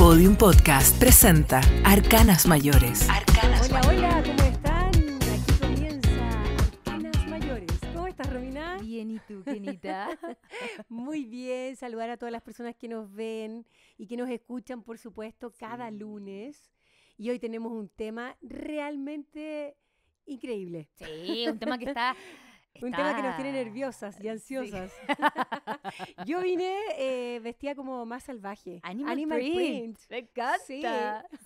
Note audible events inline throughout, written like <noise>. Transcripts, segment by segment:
Podium Podcast presenta Arcanas Mayores. Arcanas hola, hola, ¿cómo están? Aquí comienza Arcanas Mayores. ¿Cómo estás, Romina? Bien, ¿y tú, Genita? <laughs> Muy bien, saludar a todas las personas que nos ven y que nos escuchan, por supuesto, cada lunes. Y hoy tenemos un tema realmente increíble. Sí, un tema que está <laughs> Un tema que nos tiene nerviosas y ansiosas. <laughs> Yo vine eh, vestida como más salvaje. Animal, print. Sí.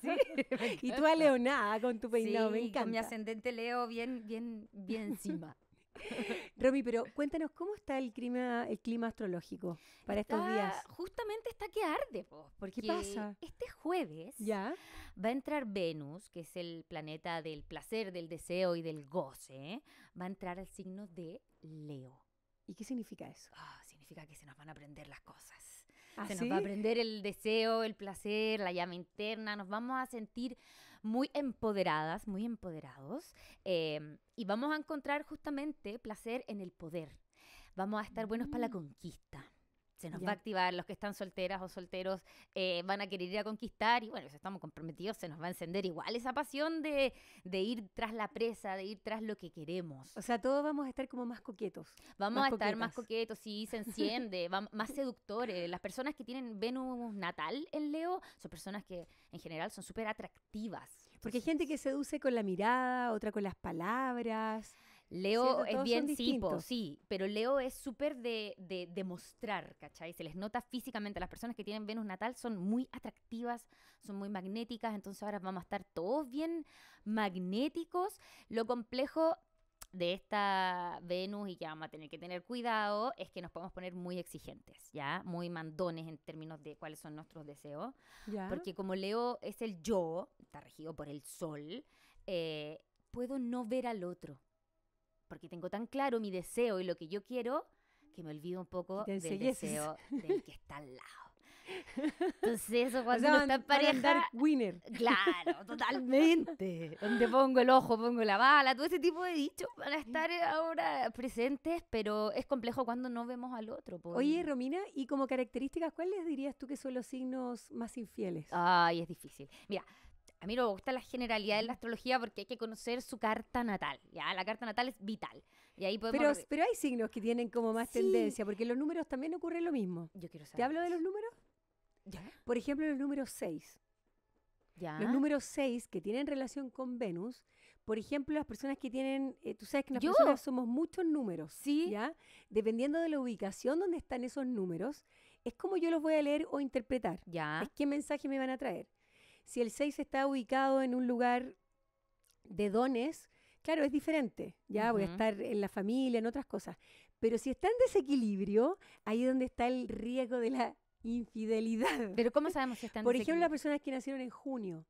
<laughs> Y tú a Leonada con tu peinado, me encanta. Con mi ascendente Leo bien, bien, bien encima. <laughs> Romy, pero cuéntanos, ¿cómo está el clima, el clima astrológico para estos días? Justamente está que arde, vos ¿Qué pasa? este jueves ¿Ya? va a entrar Venus, que es el planeta del placer, del deseo y del goce, va a entrar al signo de Leo. ¿Y qué significa eso? Ah, significa que se nos van a aprender las cosas. ¿Ah, se nos va a aprender el deseo, el placer, la llama interna. Nos vamos a sentir muy empoderadas, muy empoderados, em, y vamos a encontrar justamente placer en el poder. Vamos a estar buenos para la mm. conquista se nos va a activar, los que están solteras o solteros eh, van a querer ir a conquistar y bueno, si estamos comprometidos se nos va a encender igual esa pasión de, ir tras la presa, de ir tras lo que queremos. O sea, todos vamos a estar como más coquetos. Vamos a estar más coquetos, sí, se <laughs> enciende, más seductores. Las personas que tienen Venus natal en Leo son personas que en general son súper atractivas. Porque hay gente que seduce con la mirada, otra con las palabras. Leo es bien tipo, sí, pero Leo es súper de, de, mostrar, ¿cachai? Se les nota físicamente. Las personas que tienen Venus natal son muy atractivas, son muy magnéticas, entonces ahora vamos a estar todos bien magnéticos. Lo complejo de esta Venus y que vamos a tener que tener cuidado es que nos podemos poner muy exigentes, ¿ya? Muy mandones en términos de cuáles son nuestros deseos. Porque como Leo es el yo, está regido por el sol, eh, puedo no ver al otro porque tengo tan claro mi deseo y lo que yo quiero que me olvido un poco del deseo <laughs> del que está al lado. Entonces, eso <laughs> cuando o uno está en winner. <laughs> Claro, totalmente. Donde pongo el ojo, pongo la bala, todo ese tipo de dichos van a estar ahora presentes, pero es complejo cuando no vemos al otro. Pues. Oye, Romina, ¿y como características cuáles dirías tú que son los signos más infieles? Ay, es difícil. Mira, a mí me gusta la generalidad de la astrología porque hay que conocer su carta natal, ¿ya? La carta natal es vital. Y ahí podemos... Pero, pero hay signos que tienen como más tendencia, porque en los números también ocurre lo mismo. Yo quiero saber. ¿Te hablo de los números? ¿Ya? Por ejemplo, los números 6. ¿Ya? Los números 6 que tienen relación con Venus, por ejemplo, las personas que tienen, eh, tú sabes que las personas somos muchos números, ¿Sí? ¿ya? Dependiendo de la ubicación donde están esos números, es como yo los voy a leer o interpretar. ¿Ya? Es qué mensaje me van a traer. Si el 6 está ubicado en un lugar de dones, claro, es diferente, ya voy a estar en la familia, en otras cosas. Pero si está en desequilibrio, ahí es donde está el riesgo de la infidelidad. Pero ¿cómo <laughs> sabemos si está en Por ejemplo, las personas que nacieron en junio.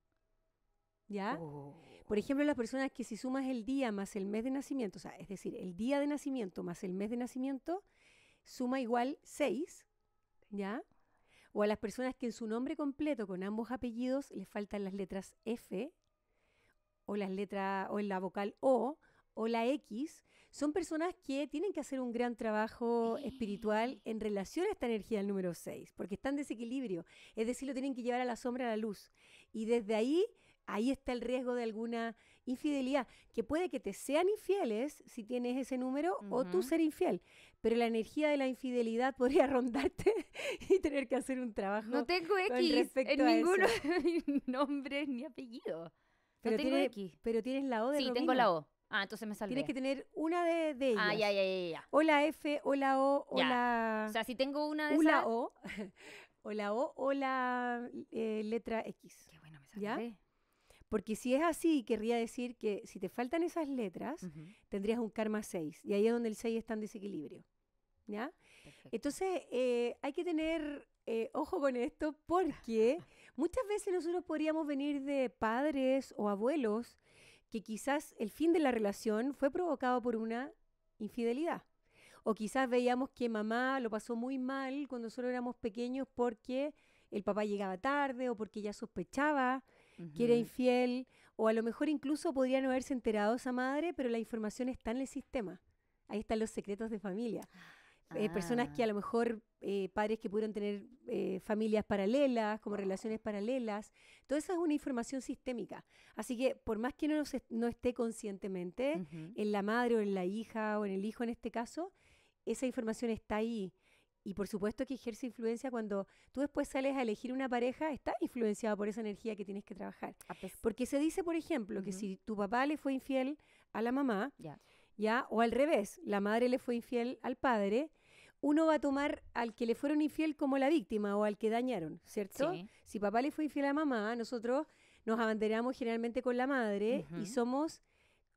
¿Ya? Oh. Por ejemplo, las personas que si sumas el día más el mes de nacimiento, o sea, es decir, el día de nacimiento más el mes de nacimiento, suma igual 6, ¿ya? o a las personas que en su nombre completo con ambos apellidos les faltan las letras F o las o en la vocal O o la X, son personas que tienen que hacer un gran trabajo espiritual en relación a esta energía del número 6, porque están en desequilibrio, es decir, lo tienen que llevar a la sombra, a la luz. Y desde ahí, ahí está el riesgo de alguna infidelidad, que puede que te sean infieles si tienes ese número o tú ser infiel, pero la energía de la infidelidad <laughs> podría rondarte <laughs> y tener que hacer un trabajo. No tengo X en ninguno <laughs> de mis nombres ni apellido. Pero, tengo tienes, X. pero tienes la O de Sí, tengo la O. Ah, entonces me salvé. Tienes que tener una de, ah, ellas. Ah, ya, ya, ya, O la F, o la O, o la... O sea, si tengo una de esas... O, o la O, o la eh, letra X. Qué bueno, me salvé. ¿Ya? Porque si es así, querría decir que si te faltan esas letras, tendrías un karma 6. Y ahí es donde el 6 está en desequilibrio. Entonces, eh, hay que tener eh, ojo con esto porque <laughs> muchas veces nosotros podríamos venir de padres o abuelos que quizás el fin de la relación fue provocado por una infidelidad. O quizás veíamos que mamá lo pasó muy mal cuando solo éramos pequeños porque el papá llegaba tarde o porque ella sospechaba que era infiel. O a lo mejor incluso podrían haberse enterado esa madre, pero la información está en el sistema. Ahí están los secretos de familia. Ah. Eh, personas que a ah. lo mejor eh, padres que pudieron tener eh, familias paralelas, como relaciones paralelas. Toda esa es una información sistémica. Así que por más que no, no esté conscientemente en la madre o en la hija o en el hijo en este caso, esa información está ahí. Y por supuesto que ejerce influencia cuando tú después sales a elegir una pareja, está influenciada por esa energía que tienes que trabajar. Porque se dice, por ejemplo, que si tu papá le fue infiel a la mamá, ¿ya? O al revés, la madre le fue infiel al padre, uno va a tomar al que le fueron infiel como la víctima o al que dañaron, ¿cierto? Si papá le fue infiel a mamá, nosotros nos abanderamos generalmente con la madre y somos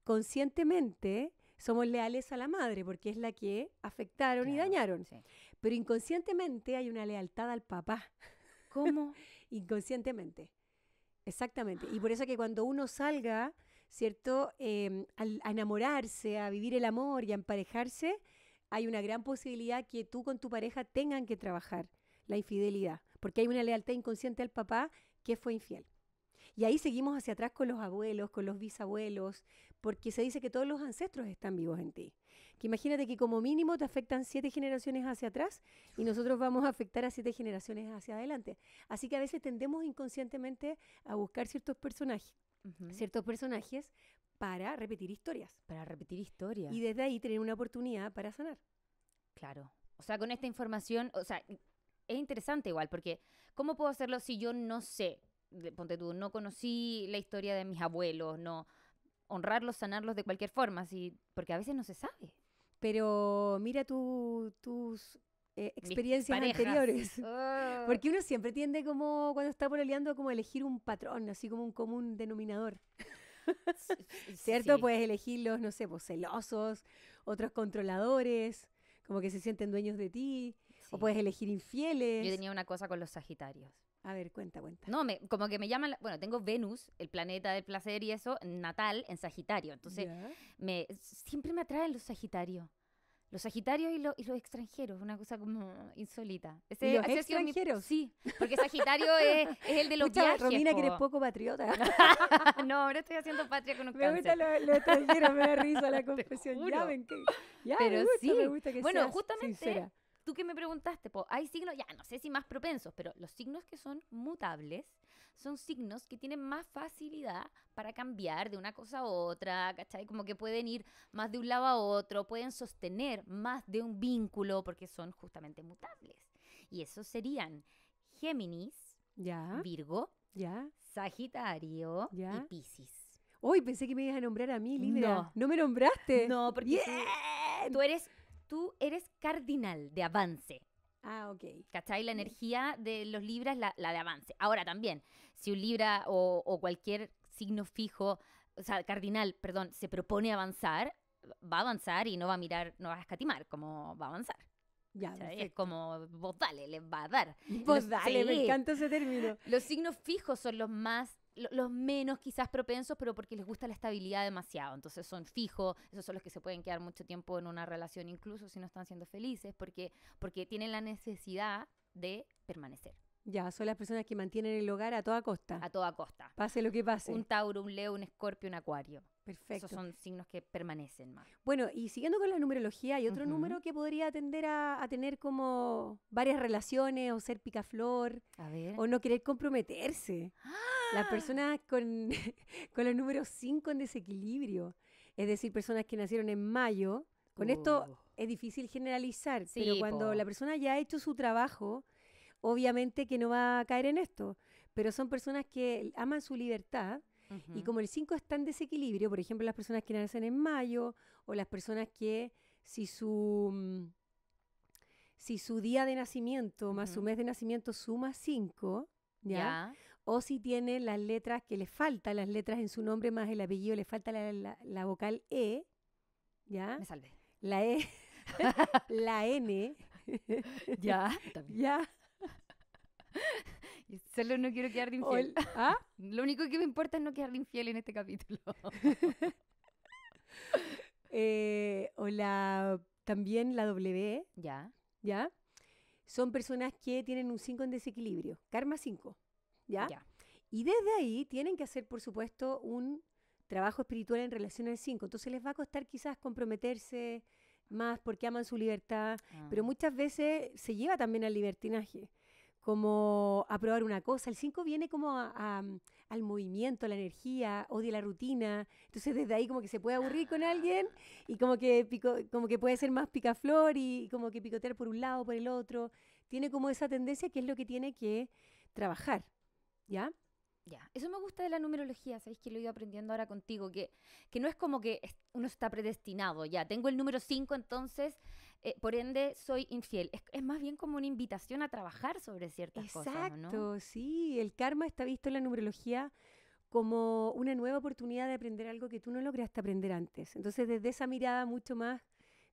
conscientemente somos leales a la madre porque es la que afectaron y dañaron. Pero inconscientemente hay una lealtad al papá. ¿Cómo? <laughs> inconscientemente. Exactamente. Y por eso que cuando uno salga ¿cierto? Em, a enamorarse, a vivir el amor y a emparejarse, hay una gran posibilidad que tú con tu pareja tengan que trabajar la infidelidad, porque hay una lealtad inconsciente al papá que fue infiel. Y ahí seguimos hacia atrás con los abuelos, con los bisabuelos, porque se dice que todos los ancestros están vivos en ti. Que imagínate que como mínimo te afectan siete generaciones hacia atrás y nosotros vamos a afectar a siete generaciones hacia adelante. Así que a veces tendemos inconscientemente a buscar ciertos personajes, ciertos personajes para repetir historias. Para repetir historias. Y desde ahí tener una oportunidad para sanar. Claro. O sea, con esta información, o sea, es interesante igual, porque ¿cómo puedo hacerlo si yo no sé? Ponte tú, no conocí la historia de mis abuelos, no honrarlos, sanarlos de cualquier forma, porque a veces no se sabe. Pero mira tu, tus eh, experiencias anteriores. <laughs> Oh. Porque uno siempre tiende como, cuando está pololeando, como elegir un patrón, así como un común denominador. <laughs> ¿Cierto? Puedes elegir los, no sé, pues, celosos, otros controladores, como que se sienten dueños de ti, o puedes elegir infieles. Yo tenía una cosa con los sagitarios. A ver, cuenta, cuenta. No, me, como que me llaman, bueno, tengo Venus, el planeta del placer y eso, natal en Sagitario. Entonces, me, siempre me atraen los Sagitarios. Los Sagitarios y, y, los extranjeros, una cosa como insólita. Ese, ¿Y los sí, porque Sagitario es, el de los Mucha, viajes. Romina, que eres poco patriota. <laughs> no, ahora estoy haciendo patria con un Me gustan los extranjeros, me da <laughs> risa la confesión. Ya, ven que, Pero sí. Bueno, justamente... tú que me preguntaste, po, hay signos, ya no sé si más propensos, pero los signos que son mutables son signos que tienen más facilidad para cambiar de una cosa a otra, ¿cachai? Como que pueden ir más de un lado a otro, pueden sostener más de un vínculo porque son justamente mutables. Y esos serían Géminis, Virgo, Sagitario y Piscis. ¡Uy! pensé que me ibas a nombrar a mí, Libra. No, no me nombraste. No, porque tú, eres tú eres cardinal de avance. Ah, ok. ¿Cachai? La energía de los libras es la, de avance. Ahora también, si un libra o, o cualquier signo fijo, o sea, cardinal, perdón, se propone avanzar, va a avanzar y no va a mirar, no va a escatimar, como va a avanzar. Ya, es como, vos dale, le va a dar. Vos dale, me encanta ese término. Los signos fijos son los más los menos quizás propensos, pero porque les gusta la estabilidad demasiado. Entonces son fijos, esos son los que se pueden quedar mucho tiempo en una relación, incluso si no están siendo felices, porque, porque tienen la necesidad de permanecer. Ya, son las personas que mantienen el hogar a toda costa. A toda costa. Pase lo que pase. Un Tauro, un Leo, un Escorpio, un Acuario. Perfecto. Esos son signos que permanecen más. Bueno, y siguiendo con la numerología, hay otro número que podría tender a, tener como varias relaciones o ser picaflor. O no querer comprometerse. ¡Ah! Las personas con, <laughs> con los números 5 en desequilibrio. Es decir, personas que nacieron en mayo. Con esto uh. es difícil generalizar, pero cuando la persona ya ha hecho su trabajo obviamente que no va a caer en esto, pero son personas que aman su libertad. Y como el 5 está en desequilibrio, por ejemplo, las personas que nacen en mayo o las personas que si su, mm, si su día de nacimiento más su mes de nacimiento suma 5, ¿ya? O si tienen las letras que le faltan, las letras en su nombre más el apellido, le falta la, vocal E, ¿ya? La E, <laughs> la N, ya, también. <laughs> ya, <laughs> solo no quiero quedar de infiel. ¿ah? <laughs> Lo único que me importa es no quedar de infiel en este capítulo. <laughs> eh, también la W. Ya. Ya. Son personas que tienen un 5 en desequilibrio. Karma 5. ¿Ya? Y desde ahí tienen que hacer, por supuesto, un trabajo espiritual en relación al 5. Entonces les va a costar quizás comprometerse más porque aman su libertad, ah. pero muchas veces se lleva también al libertinaje como a probar una cosa. El 5 viene como a, mm, al movimiento, a la energía, odia la rutina. Entonces desde ahí como que se puede aburrir con alguien y como que, como que puede ser más picaflor y, como que picotear por un lado, por el otro. Tiene como esa tendencia que es lo que tiene que trabajar, ¿ya? Ya, eso me gusta de la numerología, sabéis que lo he ido aprendiendo ahora contigo, que, que no es como que uno está predestinado, ya, tengo el número 5, entonces eh, por ende soy infiel. Es, más bien como una invitación a trabajar sobre ciertas Exacto, cosas. Exacto, sí. El karma está visto en la numerología como una nueva oportunidad de aprender algo que tú no lograste aprender antes. Entonces, desde esa mirada mucho más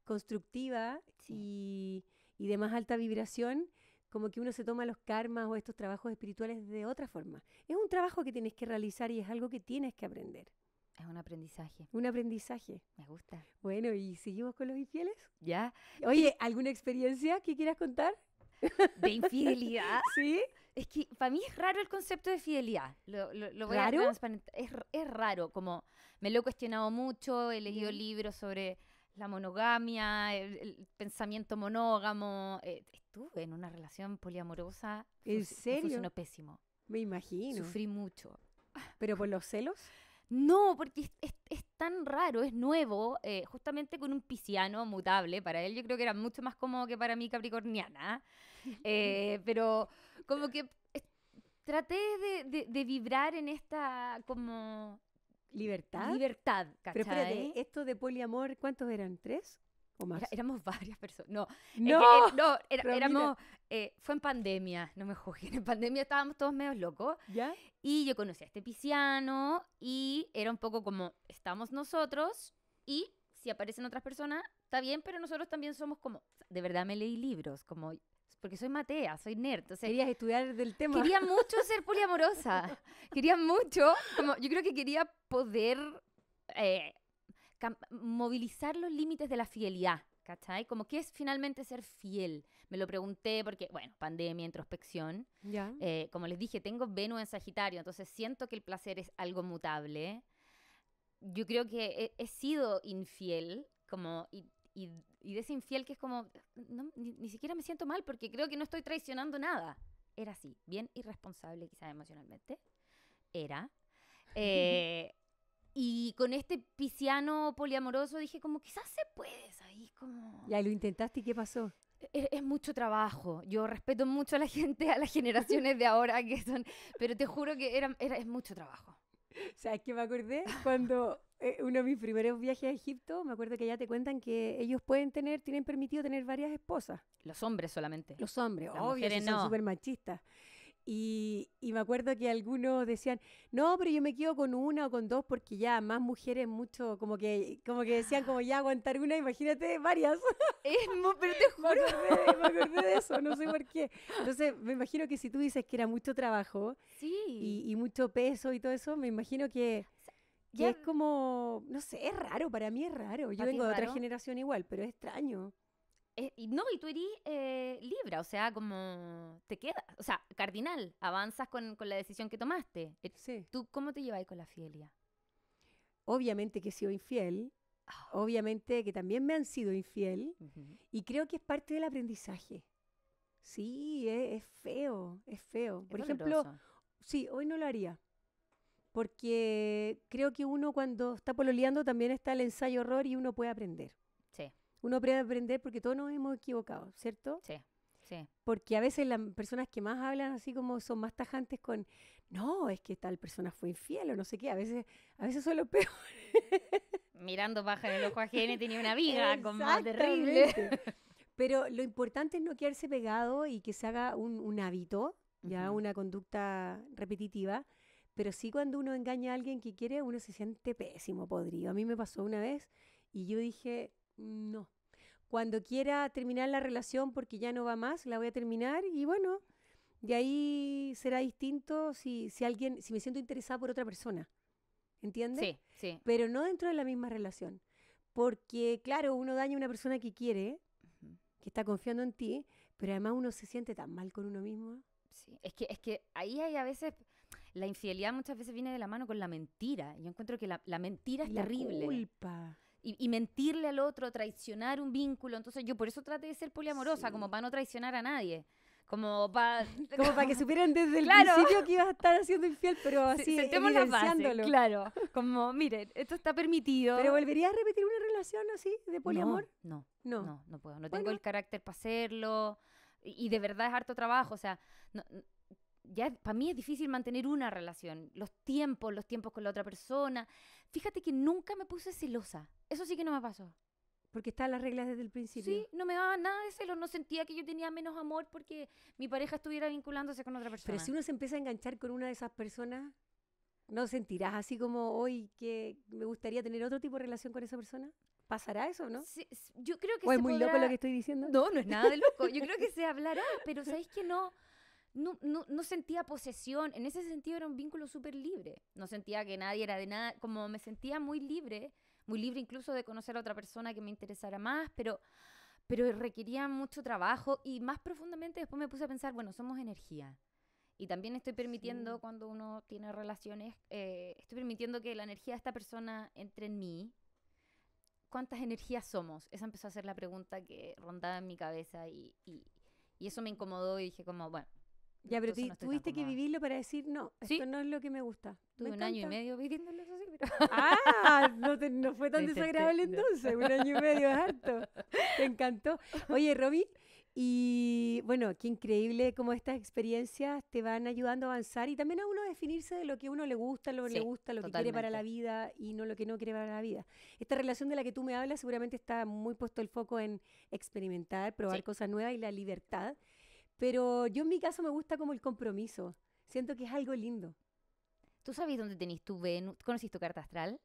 constructiva y de más alta vibración, como que uno se toma los karmas o estos trabajos espirituales de otra forma. Es un trabajo que tienes que realizar y es algo que tienes que aprender. Es un aprendizaje. Un aprendizaje. Me gusta. Bueno, ¿y seguimos con los infieles? Ya. Oye, ¿alguna experiencia que quieras contar? De infidelidad. <laughs> sí. Es que para mí es raro el concepto de fidelidad. Lo, ¿Raro? Es, raro, como me lo he cuestionado mucho, he leído libros sobre la monogamia, el, pensamiento monógamo. Eh, estuve en una relación poliamorosa. ¿En serio? uno pésimo. Me imagino. Sufrí mucho. ¿Pero por los celos? No, porque es, tan raro, es nuevo, eh, justamente con un pisciano mutable. Para él yo creo que era mucho más cómodo que para mí capricorniana. <laughs> Eh, pero como que traté de, vibrar en esta como... Libertad. Libertad, ¿cachai? esto de poliamor, ¿cuántos eran? ¿Tres? ¿O más? éramos <laughs> varias personas. No, eh, no, eh, eh, no éramos. fue en pandemia, no me juzguen. En pandemia estábamos todos medio locos. ¿Ya? Y yo conocí a este pisciano y era un poco como: estamos nosotros y si aparecen otras personas, está bien, pero nosotros también somos como. De verdad me leí libros, como. Porque soy matea, soy nerd. Entonces, Querías estudiar del tema. Quería <laughs> mucho ser poliamorosa. quería mucho. Como, yo creo que quería poder. Eh, movilizar los límites de la fidelidad. ¿Cachai? Como qué es finalmente ser fiel. Me lo pregunté porque, bueno, pandemia, introspección. Ya. Eh, como les dije, tengo Venus en Sagitario, entonces siento que el placer es algo mutable. Yo creo que he, sido infiel, como, y, de ese infiel que es como, ni, ni siquiera me siento mal porque creo que no estoy traicionando nada. Era así, bien irresponsable quizás emocionalmente. Era. <laughs> Eh, y con este pisciano poliamoroso dije como quizás se puede, ¿sabes? Como... Ya, lo intentaste y ¿qué pasó? E-, es, mucho trabajo. Yo respeto mucho a la gente, a las generaciones de ahora que son, pero te juro que era, era es mucho trabajo. ¿Sabes que me acordé? Cuando eh, uno de mis primeros viajes a Egipto, me acuerdo que ya te cuentan que ellos pueden tener, tienen permitido tener varias esposas. Los hombres solamente. Los hombres, obviamente obvio, son súper machistas. Y, y, me acuerdo que algunos decían, no, pero yo me quedo con una o con dos porque ya más mujeres, mucho, como que, como que decían, como ya aguantar una, imagínate varias. <laughs> Es, pero te juro. Me acordé, de eso, no sé por qué. Entonces, me imagino que si tú dices que era mucho trabajo y, y mucho peso y todo eso, me imagino que... ya. es como, no sé, es raro, para mí es raro. Yo vengo de otra generación igual, pero es extraño. Eh, no, y tú eres eh, Libra, o sea, como te quedas, o sea, cardinal, avanzas con, con la decisión que tomaste. Eh, sí. ¿Tú cómo te lleváis con la fidelidad? Obviamente que he sido infiel, ah. obviamente que también me han sido infiel, y creo que es parte del aprendizaje. Sí, e, es, feo, es feo. Por ejemplo, sí, hoy no lo haría porque creo que uno cuando está pololeando también está el ensayo horror y uno puede aprender uno puede aprender porque todos nos hemos equivocado, ¿cierto? Sí. Sí. Porque a veces las personas que más hablan así como son más tajantes con, no, es que tal persona fue infiel o no sé qué, a veces, a veces son los <laughs> peores. Mirando paja en el ojo ajeno tenía una viga con más terrible. Pero lo importante es no quedarse pegado y que se haga un, hábito, ya una conducta repetitiva. Pero sí cuando uno engaña a alguien que quiere, uno se siente pésimo, podrido. A mí me pasó una vez y yo dije, no, cuando quiera terminar la relación porque ya no va más, la voy a terminar y bueno, de ahí será distinto si, si alguien, si me siento interesada por otra persona. ¿Entiendes? Sí, sí. Pero no dentro de la misma relación. Porque, claro, uno daña a una persona que quiere, que está confiando en ti, pero además uno se siente tan mal con uno mismo. Sí, es que, es que ahí hay a veces, la infidelidad muchas veces viene de la mano con la mentira. Yo encuentro que la, mentira es terrible. La culpa y, mentirle al otro, traicionar un vínculo. Entonces yo por eso traté de ser poliamorosa, como para no traicionar a nadie. Como para <laughs> para que <laughs> supieran desde el principio que ibas a estar haciendo infiel, pero así evidenciándolo. claro. Como, miren, esto está permitido. ¿Pero volverías a repetir una relación así de poliamor? No, no, no, puedo, no tengo el carácter para hacerlo y, de verdad es harto trabajo, o sea, ya para mí es difícil mantener una relación, los tiempos, los tiempos con la otra persona, Fíjate que nunca me puse celosa. Eso sí que no me pasó. Porque estaban las reglas desde el principio. Sí, no me daba nada de celos, no sentía que yo tenía menos amor porque mi pareja estuviera vinculándose con otra persona. Pero si uno se empieza a enganchar con una de esas personas, ¿no sentirás así como hoy que me gustaría tener otro tipo de relación con esa persona? ¿Pasará eso, no? Sí, yo creo que ¿O es muy loco lo que estoy diciendo? No, no es nada de loco. Yo creo que se hablará, pero ¿sabes que no? no, sentía posesión. En ese sentido era un vínculo súper libre. No sentía que nadie era de nada. Como me sentía muy libre, muy libre incluso de conocer a otra persona que me interesara más, pero, pero requería mucho trabajo. Y más profundamente después me puse a pensar, bueno, somos energía. Y también estoy permitiendo, cuando uno tiene relaciones, eh, estoy permitiendo que la energía de esta persona entre en mí. ¿Cuántas energías somos? Esa empezó a ser la pregunta que rondaba en mi cabeza y, y, y eso me incomodó y dije como, bueno, ya, pero tuviste que vivirlo para decir, no, esto no es lo que me gusta. Tuve un año y medio viviéndolo, eso sí, pero... <laughs> Ah, no, fue tan desagradable entonces, un año y medio harto. Te encantó. Oye, Robi y bueno, qué increíble cómo estas experiencias te van ayudando a avanzar y también a uno definirse de lo que uno le gusta, lo que le gusta, lo que quiere para la vida y no lo que no quiere para la vida. Esta relación de la que tú me hablas seguramente está muy puesto el foco en experimentar, probar cosas nuevas y la libertad pero yo en mi caso me gusta como el compromiso. Siento que es algo lindo. ¿Tú sabes dónde tenés tu Venus? ¿Conocís tu carta astral?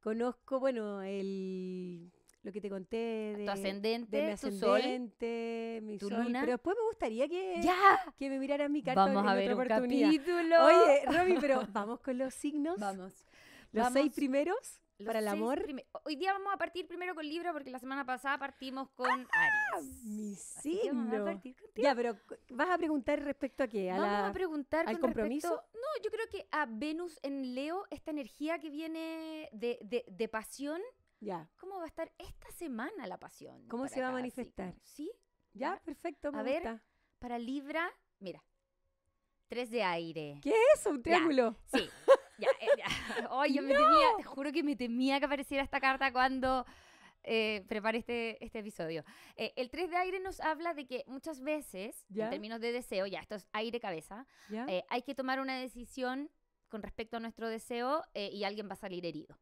Conozco, bueno, el lo que te conté de tu ascendente, mi ascendente, tu sol, mi tu Luna. Pero después me gustaría que, ¡Ya! que me miraran mi carta vamos a ver Capítulo. Oye, Romy, pero <laughs> vamos con los signos. Vamos. Los seis primeros para el amor. Hoy día vamos a partir primero con Libra porque la semana pasada partimos con ah, Aries. Mi signo. ya, pero vas a preguntar respecto a qué? vamos a preguntar al compromiso. no, yo creo que a Venus en Leo esta energía que viene de, de, de pasión. Ya. ¿Cómo va a estar esta semana la pasión? ¿Cómo se va a manifestar? Sí. Ya, perfecto. a ver, para Libra, mira, tres de aire. ¿Qué es? eso ¿Un triángulo? sí. <laughs> ya, eh, <laughs> yo me temía, te juro que me temía que apareciera esta carta cuando eh, preparé este, este episodio. Eh, el 3 de aire nos habla de que muchas veces, en términos de deseo, ya esto es aire-cabeza, hay que tomar una decisión con respecto a nuestro deseo y alguien va a salir herido.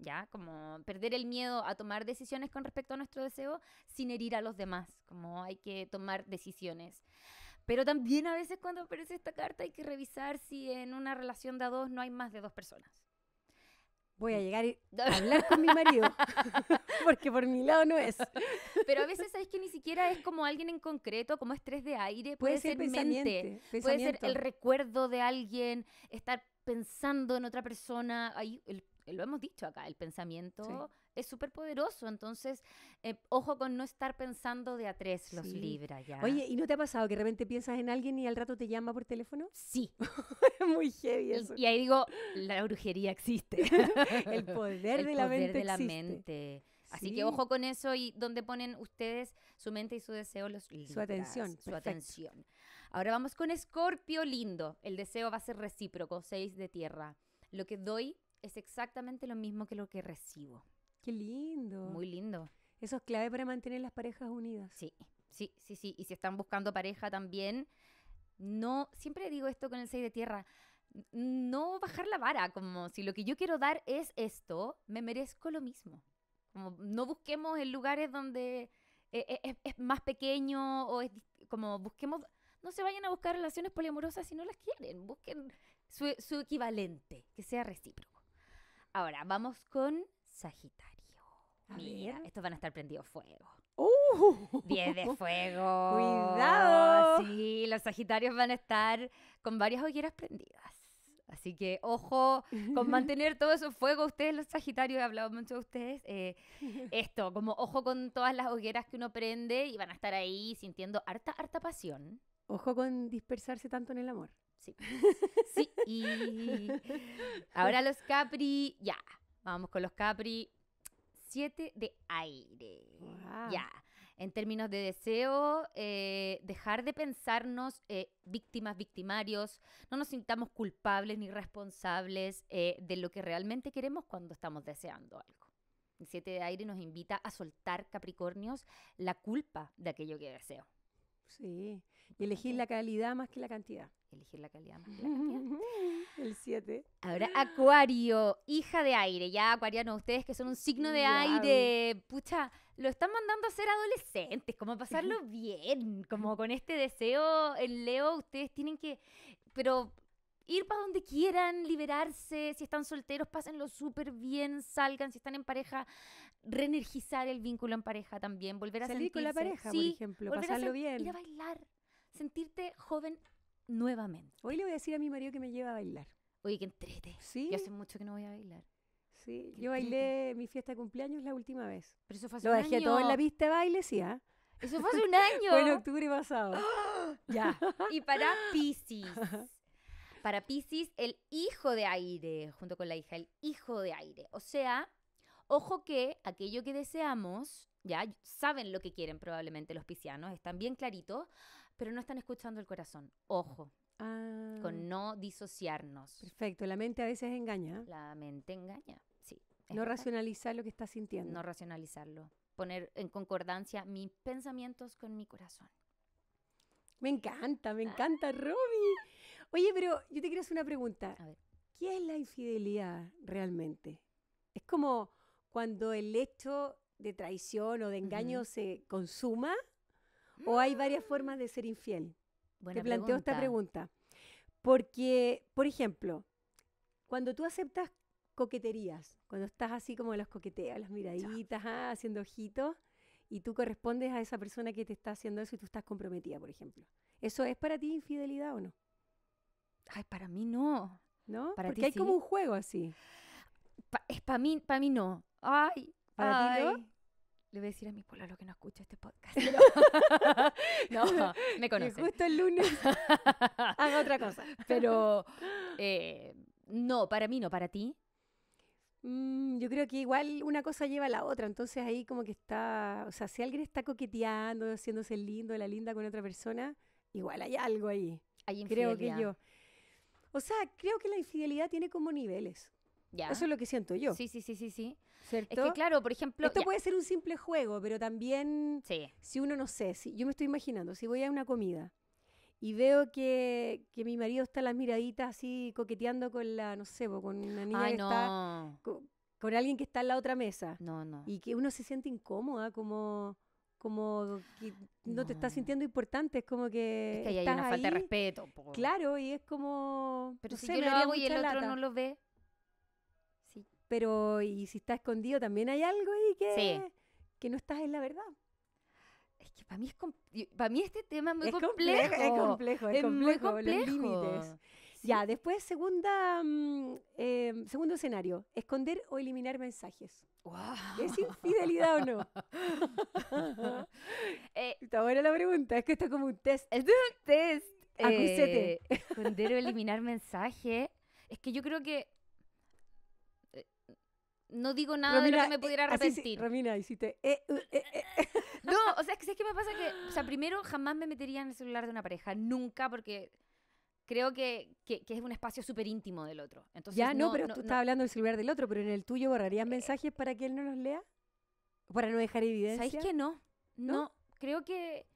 ¿Ya? Como perder el miedo a tomar decisiones con respecto a nuestro deseo sin herir a los demás. Como hay que tomar decisiones. Pero también a veces cuando aparece esta carta hay que revisar si en una relación de a dos no hay más de dos personas. Voy a mm. llegar a <laughs> hablar con mi marido, <laughs> porque por mi lado no es. Pero a veces sabes que ni siquiera es como alguien en concreto, como estrés de aire, puede, ser, mente, puede ser el recuerdo de alguien, estar pensando en otra persona. Ahí el eh, lo hemos dicho acá, el pensamiento es súper poderoso, entonces eh, ojo con no estar pensando de a tres los libras. libra ya. Oye, ¿y no te ha pasado que de repente piensas en alguien y al rato te llama por teléfono? Sí. <laughs> Muy heavy eso. Y, ahí digo, la brujería existe. <laughs> el poder, de, la poder mente de la mente. Así que ojo con eso y donde ponen ustedes su mente y su deseo, los su atención, su atención. Ahora vamos con Escorpio lindo. El deseo va a ser recíproco, seis de tierra. Lo que doy es exactamente lo mismo que lo que recibo. Qué lindo. Muy lindo. Eso es clave para mantener las parejas unidas. Sí, sí, sí, sí. Y si están buscando pareja también, no, siempre digo esto con el seis de tierra, no bajar la vara, como si lo que yo quiero dar es esto, me merezco lo mismo. Como no busquemos en lugares donde eh, eh, es, más pequeño o es como busquemos, no se vayan a buscar relaciones poliamorosas si no las quieren, busquen su, su equivalente, que sea recíproco. Ahora, vamos con Sagitario. Mira, estos van a estar prendidos fuego. ¡Uh! de fuego. <laughs> ¡Cuidado! Sí, los Sagitarios van a estar con varias hogueras prendidas. Así que ojo con <laughs> mantener todo ese fuego. Ustedes, los Sagitarios, he hablado mucho de ustedes. Eh, <laughs> esto, como ojo con todas las hogueras que uno prende y van a estar ahí sintiendo harta, harta pasión. Ojo con dispersarse tanto en el amor. Sí. <laughs> Sí. Y ahora los Capri, ya. Vamos con los Capri. Siete de aire. Ya. En términos de deseo, eh, dejar de pensarnos eh, víctimas, victimarios, no nos sintamos culpables ni responsables eh, de lo que realmente queremos cuando estamos deseando algo. siete de aire nos invita a soltar, Capricornios, la culpa de aquello que deseo. Sí, y elegir la calidad más que la cantidad. Elegir la calidad más que la cantidad. <laughs> El 7. Ahora, <laughs> Acuario, hija de aire. Ya, acuarianos, ustedes que son un signo de aire. Pucha, lo están mandando a ser adolescentes, como pasarlo <laughs> bien. Como con este deseo, el Leo, ustedes tienen que. Pero ir para donde quieran, liberarse, si están solteros, pásenlo súper bien, salgan, si están en pareja, reenergizar el vínculo en pareja también, volver a salir con la pareja, por ejemplo, pasarlo bien. Ir a bailar, sentirte joven nuevamente. Hoy le voy a decir a mi marido que me lleva a bailar. Oye, que entrete. Sí. Yo hace mucho que no voy a bailar. Sí, yo bailé mi fiesta de cumpleaños la última vez. Pero eso fue hace Lo dejé todo en la pista de baile, sí, ¿ah? Eso fue hace un <laughs> año. fue en octubre pasado. <gasps> ya. <laughs> Y para Pisces. <laughs> Para Pisces, el hijo de aire, junto con la hija, el hijo de aire. O sea, ojo que aquello que deseamos, ya saben lo que quieren probablemente los piscianos, están bien claritos, pero no están escuchando el corazón. Ojo. Ah. Con no disociarnos. Perfecto, la mente a veces engaña. La mente engaña, sí. No racionalizar lo que estás sintiendo. No racionalizarlo. Poner en concordancia mis pensamientos con mi corazón. Me encanta, me encanta, ah. Robby. Oye, pero yo te quiero hacer una pregunta. A ver. ¿Qué es la infidelidad realmente? Es como cuando el hecho de traición o de engaño se consuma ¿O hay varias formas de ser infiel? Te planteo esta pregunta. Porque, por ejemplo, cuando tú aceptas coqueterías, cuando estás así como las coqueteas, las miraditas, ah, haciendo ojitos, y tú correspondes a esa persona que te está haciendo eso y tú estás comprometida, por ejemplo. ¿Eso es para ti infidelidad o no? Ay, para mí no. ¿No? Porque hay como un juego así. es para mí, mí no. Ay, ¿Para ay, ti no? Le voy a decir a mi pueblo lo que no escucha este podcast. <laughs> <laughs> no, me conoce. gusta el lunes <laughs> haga otra cosa. Pero eh, no, para mí no, para ti. Mm, yo creo que igual una cosa lleva a la otra, entonces ahí como que está, o sea, si alguien está coqueteando, haciéndose lindo, la linda con otra persona, igual hay algo ahí. Hay infidelidad. Creo que yo. O sea, creo que la infidelidad tiene como niveles. Eso es lo que siento yo. Sí, sí, sí, sí, sí. ¿Cierto? Es que claro, por ejemplo... Esto puede ser un simple juego, pero también si uno no sé, yo me estoy imaginando, si voy a una comida y veo que, que mi marido está a las miraditas así coqueteando con la, no sé, con una niña que está... Con, alguien que está en la otra mesa. No, no. Y que uno se siente incómoda, como como que no, te está sintiendo importante, es como que... Es que ahí una falta de respeto. Claro, y es como... Pero si yo lo hago y el otro no lo ve pero, y si está escondido, también hay algo ahí que, que no estás en la verdad. Es que para mí, es para mí este tema es muy complejo. Es complejo, es, complejo, Los límites. Ya, después, segunda, mm, eh, segundo escenario, esconder o eliminar mensajes. ¿Es infidelidad o no? <laughs> Eh, está buena la pregunta, es que esto es como un test. es un test. Eh, esconder o eliminar mensajes. Es que yo creo que no digo nada de lo que me eh, pudiera arrepentir. Romina, hiciste. Eh, eh, <laughs> no, o sea, es que, me pasa que, o sea, primero jamás me metería en el celular de una pareja, nunca, porque creo que, es un espacio súper íntimo del otro. Entonces, ya, no, pero tú estás hablando del celular del otro, pero en el tuyo borrarías mensajes para que él no los lea, para no dejar evidencia. ¿Sabes que no? No, creo que.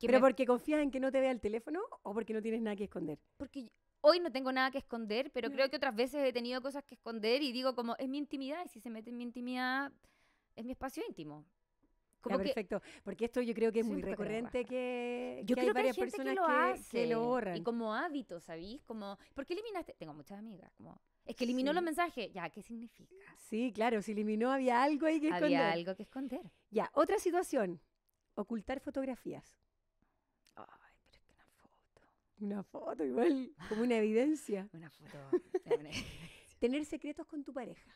¿Pero porque confías en que no te vea el teléfono o porque no tienes nada que esconder? Porque yo hoy no tengo nada que esconder, pero mm. creo que otras veces he tenido cosas que esconder y digo como, es mi intimidad y si se mete en mi intimidad, es mi espacio íntimo. Como perfecto, porque esto yo creo que es muy recurrente que, yo que hay varias que personas que lo, hace, Y como hábito, sabéis Como, ¿por qué eliminaste? Tengo muchas amigas, como... Es que eliminó los mensajes. Ya, ¿qué significa? Sí, claro, si eliminó había algo ahí que esconder. Había algo que esconder. Ya, otra situación, ocultar fotografías. Una foto igual, como una evidencia. una foto. Tener secretos con tu pareja.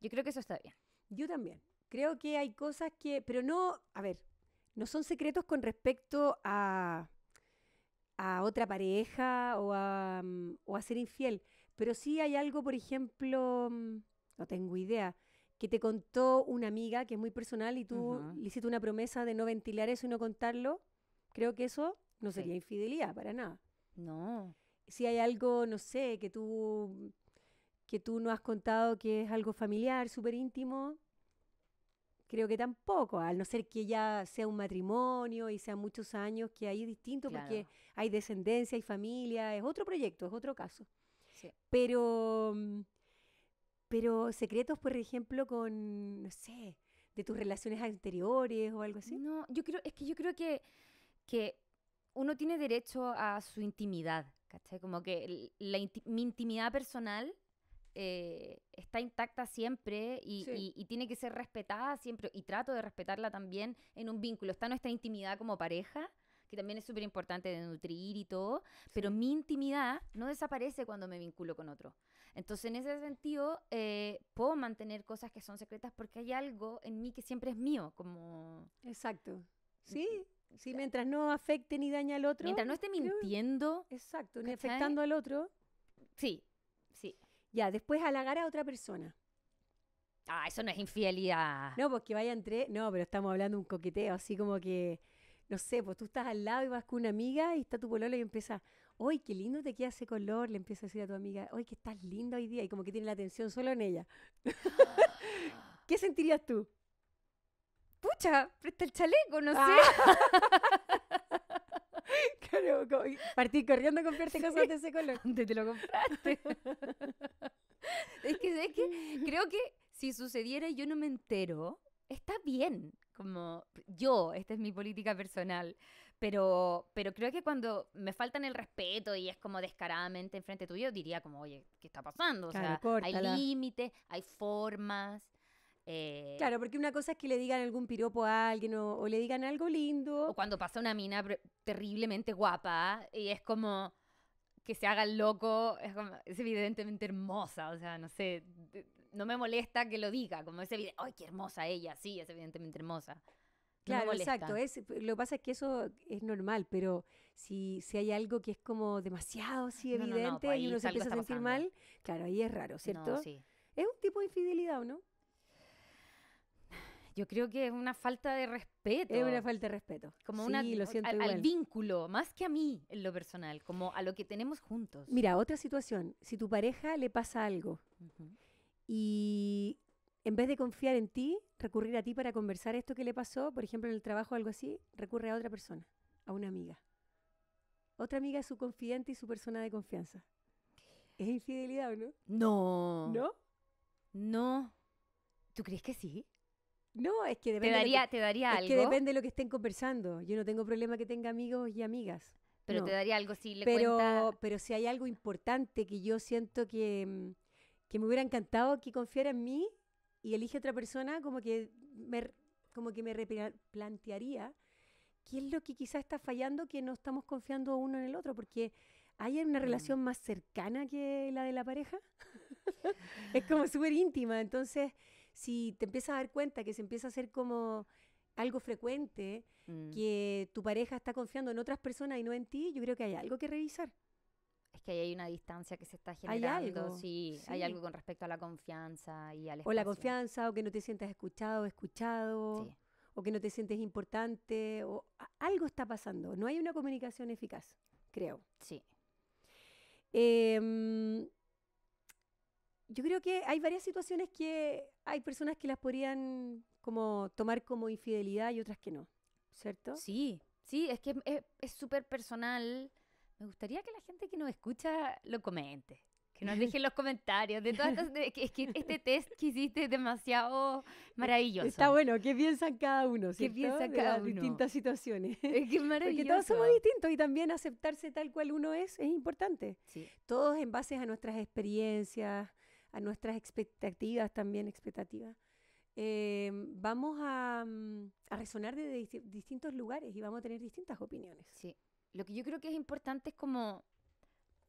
Yo creo que eso está bien. Yo también. Creo que hay cosas que, pero no, a ver, no son secretos con respecto a, a otra pareja o a, mm, o a ser infiel, pero sí hay algo, por ejemplo, mm, no tengo idea, que te contó una amiga que es muy personal y tú le hiciste una promesa de no ventilar eso y no contarlo. Creo que eso no sería infidelidad, para nada. No. Si hay algo, no sé, que tú, que tú no has contado que es algo familiar, súper íntimo, creo que tampoco, al no ser que ya sea un matrimonio y sean muchos años, que hay distinto porque hay descendencia, hay familia, es otro proyecto, es otro caso. Sí. Pero, mm, pero secretos, por ejemplo, con, no sé, de tus relaciones anteriores o algo así. No, yo creo, es que yo creo que, que uno tiene derecho a su intimidad, ¿cachai? Como que la mi intimidad personal eh, está intacta siempre y, tiene que ser respetada siempre y trato de respetarla también en un vínculo. Está nuestra intimidad como pareja, que también es súper importante de nutrir y todo, pero mi intimidad no desaparece cuando me vinculo con otro. Entonces, en ese sentido, eh, puedo mantener cosas que son secretas porque hay algo en mí que siempre es mío, como... Exacto. Sí, Sí, mientras no afecte ni daña al otro. Mientras no esté mintiendo. exacto, ni afectando al otro. Sí, sí. Ya, después halagar a otra persona. Ah, eso no es infidelidad. No, porque pues vaya entre. No, pero estamos hablando de un coqueteo, así como que. No sé, pues tú estás al lado y vas con una amiga y está tu pololo y empieza, ¡ay, qué lindo te queda ese color! Le empieza a decir a tu amiga, ¡ay, que estás linda hoy día! Y como que tiene la atención solo en ella. <laughs> ¿Qué sentirías tú? Escucha, presta el chaleco, no sé. Ah. <laughs> claro, partí corriendo a comprarte cosas de ese color. ¿Dónde <laughs> te lo compraste. es que, que creo que si sucediera y yo no me entero, está bien. Como yo, esta es mi política personal. Pero, pero creo que cuando me faltan el respeto y es como descaradamente enfrente tuyo, diría como, oye, ¿qué está pasando? O sea, hay límites, hay formas. Eh, claro, porque una cosa es que le digan algún piropo a alguien o, le digan algo lindo. O cuando pasa una mina terriblemente guapa ¿eh? y es como que se haga loco, es, evidentemente hermosa, o sea, no sé, no me molesta que lo diga, como ese evidente, ¡ay, qué hermosa ella! Sí, es evidentemente hermosa. Claro, exacto. lo que pasa es que eso es normal, pero si, si hay algo que es como demasiado así evidente pues y uno se empieza a sentir mal, claro, ahí es raro, ¿cierto? Es un tipo de infidelidad, no? Yo creo que es una falta de respeto. Es una falta de respeto. Como sí, una lo siento al, al, vínculo, más que a mí en lo personal, como a lo que tenemos juntos. Mira, otra situación, si tu pareja le pasa algo y en vez de confiar en ti, recurrir a ti para conversar esto que le pasó, por ejemplo, en el trabajo o algo así, recurre a otra persona, a una amiga. Otra amiga es su confidente y su persona de confianza. ¿Es infidelidad no? No. ¿No? No. ¿Tú crees que sí? No, es que depende. Te daría, de Que depende lo que estén conversando. Yo no tengo problema que tenga amigos y amigas. Pero te daría algo si le pero, cuenta... Pero si hay algo importante que yo siento que, mm, me hubiera encantado que confiara en mí y elige otra persona, como que me, como que me replantearía qué es lo que quizás está fallando que no estamos confiando uno en el otro, porque ¿hay una mm. relación más cercana que la de la pareja? <laughs> es como súper íntima, entonces si te empiezas a dar cuenta que se empieza a hacer como algo frecuente, mm. que tu pareja está confiando en otras personas y no en ti, yo creo que hay algo que revisar. Es que ahí hay una distancia que se está generando, ¿Hay algo? Sí, hay algo con respecto a la confianza y al O la confianza, o que no te sientas escuchado, escuchado, o que no te sientes importante, o algo está pasando. No hay una comunicación eficaz, creo. Sí. Em, yo creo que hay varias situaciones que hay personas que las podrían como tomar como infidelidad y otras que no, ¿cierto? Sí, sí, es que es súper personal. Me gustaría que la gente que nos escucha lo comente. Que nos dejen los comentarios de todas estas, es que este test que hiciste es demasiado maravilloso. Está bueno, ¿qué piensan cada uno? ¿Qué piensan cada de uno? distintas situaciones. Es que maravilloso. <laughs> Porque todos somos distintos y también aceptarse tal cual uno es es importante. Sí. Todos en base a nuestras experiencias, a nuestras expectativas también, expectativas. Eh, vamos mm, a, resonar desde distintos lugares y vamos a tener distintas opiniones. Sí, lo que yo creo que es importante es como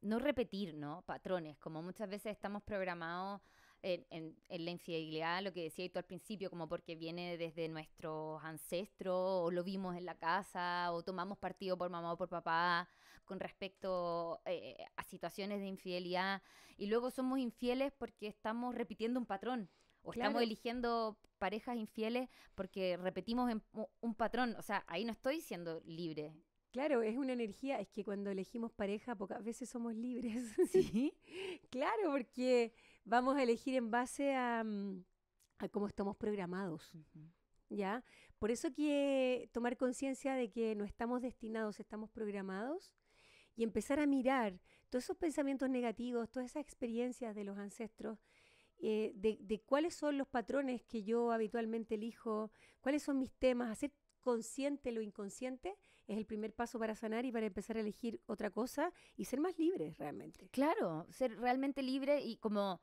no repetir, ¿no? Patrones, como muchas veces estamos programados en, en, la infidelidad, lo que decía tú al principio, como porque viene desde nuestros ancestros, o lo vimos en la casa, o tomamos partido por mamá o por papá con respecto eh, a situaciones de infidelidad, y luego somos infieles porque estamos repitiendo un patrón. O estamos eligiendo parejas infieles porque repetimos un patrón. O sea, ahí no estoy siendo libre. Claro, es una energía, es que cuando elegimos pareja pocas veces somos libres. Sí, <laughs> claro, porque vamos a elegir en base a, mm, cómo estamos programados. ¿Ya? Por eso que tomar conciencia de que no estamos destinados, estamos programados y empezar a mirar todos esos pensamientos negativos, todas esas experiencias de los ancestros, eh, de, de, cuáles son los patrones que yo habitualmente elijo, cuáles son mis temas, hacer consciente lo inconsciente es el primer paso para sanar y para empezar a elegir otra cosa y ser más libres realmente. Claro, ser realmente libre y como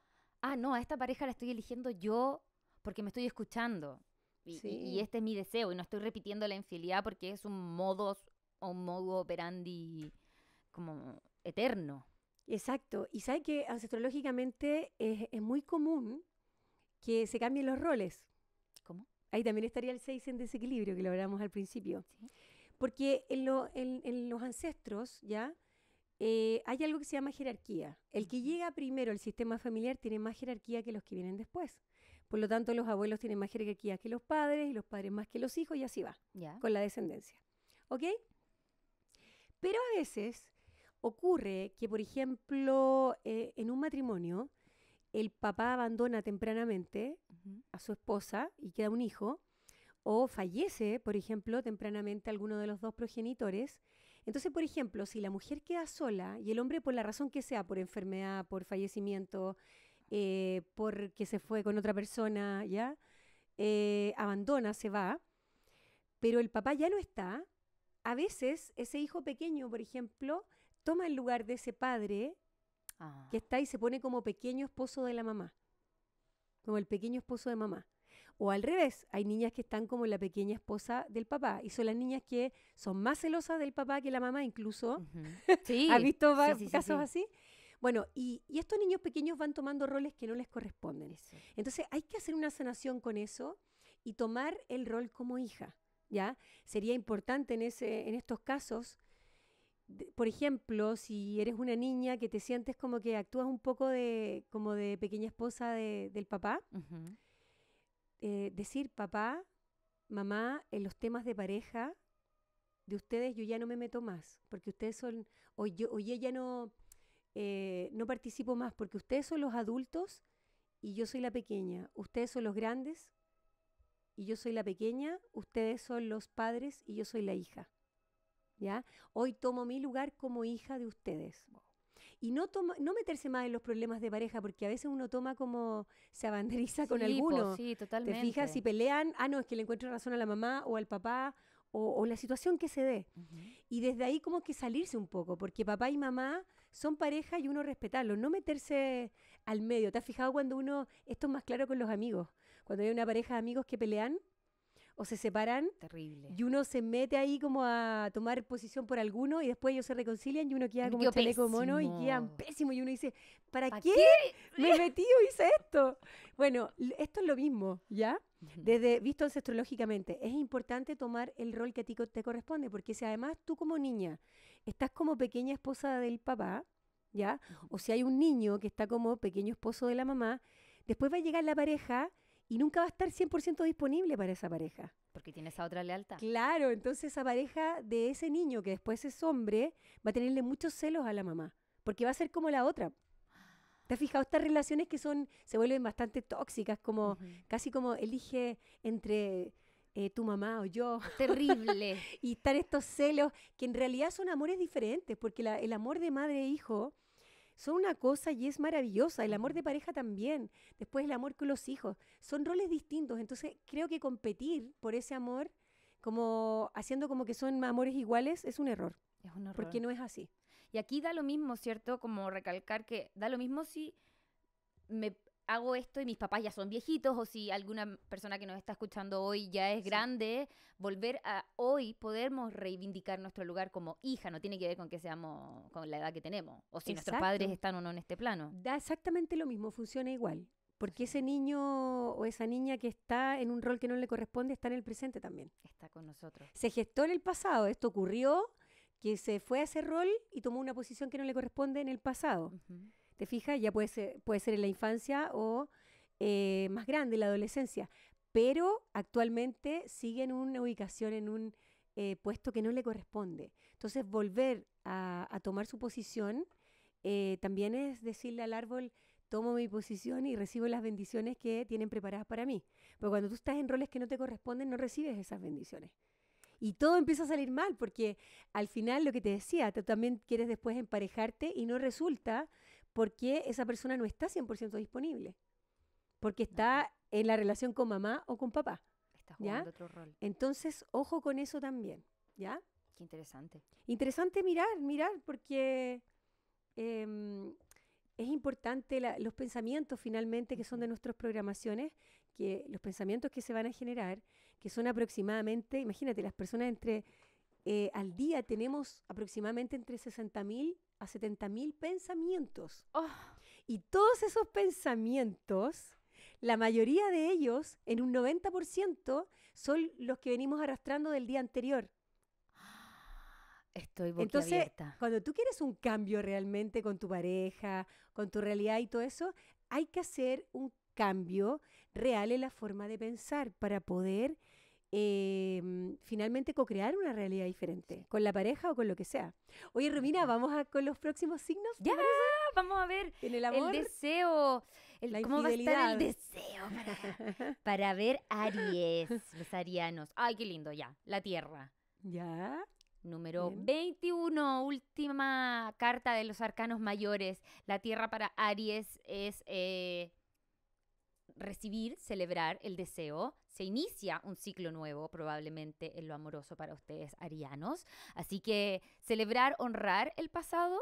ah, no, a esta pareja la estoy eligiendo yo porque me estoy escuchando. Y, este es mi deseo. Y no estoy repitiendo la infidelidad porque es un modo un modo operandi como eterno. Exacto. Y sabe que ancestrológicamente es, muy común que se cambien los roles. ¿Cómo? Ahí también estaría el 6 en desequilibrio que lo al principio. Porque en, los ancestros, ¿ya? Eh, hay algo que se llama jerarquía. El que llega primero al sistema familiar tiene más jerarquía que los que vienen después. Por lo tanto, los abuelos tienen más jerarquía que los padres y los padres más que los hijos y así va con la descendencia. ¿Ok? Pero a veces ocurre que, por ejemplo, eh, en un matrimonio, el papá abandona tempranamente a su esposa y queda un hijo, o fallece, por ejemplo, tempranamente alguno de los dos progenitores, entonces, por ejemplo, si la mujer queda sola y el hombre, por la razón que sea, por enfermedad, por fallecimiento, eh, porque se fue con otra persona, ¿ya? Eh, abandona, se va, pero el papá ya no está, a veces ese hijo pequeño, por ejemplo, toma el lugar de ese padre que ah. está y se pone como pequeño esposo de la mamá, como el pequeño esposo de mamá. O al revés, hay niñas que están como la pequeña esposa del papá y son las niñas que son más celosas del papá que la mamá incluso. <laughs> Sí. ¿Has visto casos así? Bueno, y, estos niños pequeños van tomando roles que no les corresponden. Entonces hay que hacer una sanación con eso y tomar el rol como hija, ¿ya? Sería importante en, ese, en estos casos, por ejemplo, si eres una niña que te sientes como que actúas un poco de, como de pequeña esposa del papá, eh, decir, papá, mamá, en los temas de pareja de ustedes yo ya no me meto más, porque ustedes son, o yo, o ella no, eh, no participo más, porque ustedes son los adultos y yo soy la pequeña, ustedes son los grandes y yo soy la pequeña, ustedes son los padres y yo soy la hija. ¿Ya? Hoy tomo mi lugar como hija de ustedes y no, no meterse más en los problemas de pareja, porque a veces uno toma como se abanderiza con alguno. sí, totalmente. Te fijas si pelean, ah, no, es que le encuentro razón a la mamá o al papá o, la situación que se dé. Y desde ahí como que salirse un poco, porque papá y mamá son pareja y uno respetarlo. no meterse al medio. ¿Te has fijado cuando uno, esto es más claro con los amigos, cuando hay una pareja de amigos que pelean? o se separan. Terrible. Y uno se mete ahí como a tomar posición por alguno y después ellos se reconcilian y uno queda como chaleco mono y quedan pésimo. Y uno dice, ¿para, qué, <laughs> me metí o hice esto? Bueno, esto es lo mismo, ¿ya? Desde visto ancestrológicamente, es importante tomar el rol que a ti te corresponde, porque si además tú como niña estás como pequeña esposa del papá, ¿ya? O si hay un niño que está como pequeño esposo de la mamá, después va a llegar la pareja y nunca va a estar 100% disponible para esa pareja. Porque tiene esa otra lealtad. Claro, entonces esa pareja de ese niño que después es hombre va a tenerle muchos celos a la mamá, porque va a ser como la otra. ¿Te has fijado estas relaciones que son se vuelven bastante tóxicas, como casi como elige entre eh, tu mamá o yo. <laughs> Terrible. y estar estos celos que en realidad son amores diferentes, porque el amor de madre e hijo son una cosa y es maravillosa. El amor de pareja también. Después el amor con los hijos. Son roles distintos. Entonces creo que competir por ese amor, como haciendo como que son amores iguales, es un error. Es un error. Porque no es así. Y aquí da lo mismo, ¿cierto? Como recalcar que da lo mismo si me hago esto y mis papás ya son viejitos o si alguna persona que nos está escuchando hoy ya es grande, volver a hoy podemos reivindicar nuestro lugar como hija, no tiene que ver con que seamos con la edad que tenemos o si nuestros padres están o no en este plano. Da exactamente lo mismo, funciona igual, porque ese niño o esa niña que está en un rol que no le corresponde está en el presente también. Está con nosotros. Se gestó en el pasado, esto ocurrió que se fue a ese rol y tomó una posición que no le corresponde en el pasado. ¿Te fijas? Ya puede ser, puede ser en la infancia o eh, más grande, la adolescencia. Pero actualmente sigue en una ubicación, en un eh, puesto que no le corresponde. Entonces, volver a, tomar su posición eh, también es decirle al árbol, tomo mi posición y recibo las bendiciones que tienen preparadas para mí. Porque cuando tú estás en roles que no te corresponden, no recibes esas bendiciones. Y todo empieza a salir mal, porque al final lo que te decía, tú también quieres después emparejarte y no resulta qué esa persona no está 100% disponible, porque está en la relación con mamá o con papá. Está jugando otro rol. Entonces, ojo con eso también, ¿ya? Qué interesante. Interesante mirar, mirar, porque em, es importante los pensamientos finalmente que son de nuestras programaciones, que los pensamientos que se van a generar, que son aproximadamente, imagínate, las personas entre... Eh, al día tenemos aproximadamente entre 60.000 a 70.000 pensamientos. Oh. Y todos esos pensamientos, la mayoría de ellos, en un 90%, son los que venimos arrastrando del día anterior. <gasps> Estoy Entonces, cuando tú quieres un cambio realmente con tu pareja, con tu realidad y todo eso, hay que hacer un cambio real en la forma de pensar para poder Em, finalmente co-crear una realidad diferente, con la pareja o con lo que sea. Oye, Romina, vamos a, con los próximos signos. Ya, vamos a ver. el deseo. El, ¿Cómo va a estar el deseo para, ver Aries, los arianos? Ay, qué lindo, ya. La tierra. Ya. Número 21, última carta de los arcanos mayores. La tierra para Aries es eh, recibir, celebrar el deseo, se inicia un ciclo nuevo probablemente en lo amoroso para ustedes arianos. Así que celebrar, honrar el pasado